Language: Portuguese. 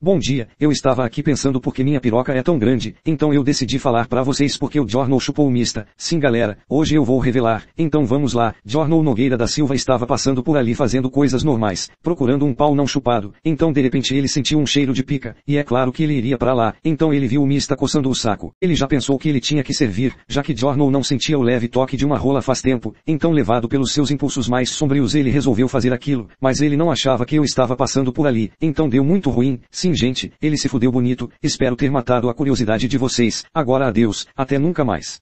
Bom dia, eu estava aqui pensando porque minha piroca é tão grande, então eu decidi falar para vocês porque o Jornal chupou o mista. Sim galera, hoje eu vou revelar, então vamos lá. Jornal Nogueira da Silva estava passando por ali fazendo coisas normais, procurando um pau não chupado, então de repente ele sentiu um cheiro de pica, e é claro que ele iria para lá, então ele viu o mista coçando o saco. Ele já pensou que ele tinha que servir, já que Jornal não sentia o leve toque de uma rola faz tempo, então levado pelos seus impulsos mais sombrios ele resolveu fazer aquilo, mas ele não achava que eu estava passando por ali, então deu muito ruim, sim Sim gente, ele se fudeu bonito, espero ter matado a curiosidade de vocês, agora adeus, até nunca mais.